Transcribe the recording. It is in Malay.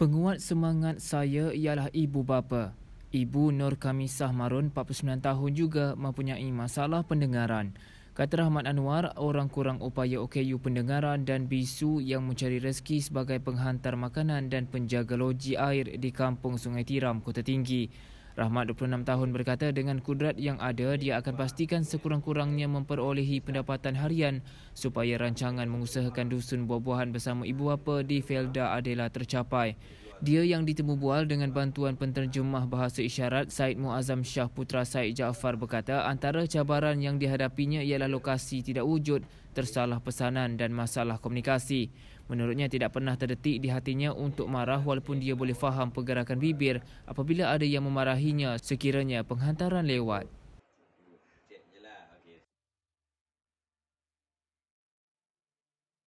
Penguat semangat saya ialah ibu bapa. Ibu Nur Kamisah Marun, 49 tahun juga mempunyai masalah pendengaran. Kata Rahmat Anwar, orang kurang upaya OKU pendengaran dan bisu yang mencari rezeki sebagai penghantar makanan dan penjaga loji air di kampung Sungai Tiram, Kota Tinggi. Rahmat 26 tahun berkata dengan kudrat yang ada dia akan pastikan sekurang-kurangnya memperolehi pendapatan harian supaya rancangan mengusahakan dusun buah-buahan bersama ibu bapa di Felda Adela tercapai. Dia yang ditemu bual dengan bantuan penterjemah bahasa isyarat Said Muazzam Shah Putra Said Jaafar berkata antara cabaran yang dihadapinya ialah lokasi tidak wujud, tersalah pesanan dan masalah komunikasi. Menurutnya tidak pernah terdetik di hatinya untuk marah walaupun dia boleh faham pergerakan bibir apabila ada yang memarahinya sekiranya penghantaran lewat.